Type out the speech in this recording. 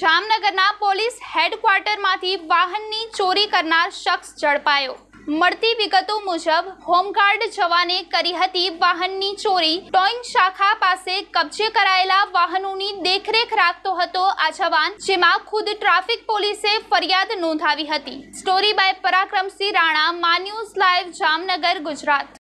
જામનગરના પોલીસ હેડક્વાર્ટરમાંથી વાહનની ચોરી કરનાર શખ્સ ઝડપાયો મળતી વિગતો મુજબ હોમગાર્ડ જવાને કરી હતી વાહનની ચોરી ટોઈંગ શાખા પાસે કબજે કરાયેલા વાહનોની દેખરેખ રાખતો હતો આ જવાન જેમાં ખુદ ટ્રાફિક પોલીસે ફરિયાદ નોંધાવી હતી સ્ટોરી બાય પરાક્રમસિંહ રાણા મા ન્યૂઝ લાઈવ જામનગર ગુજરાત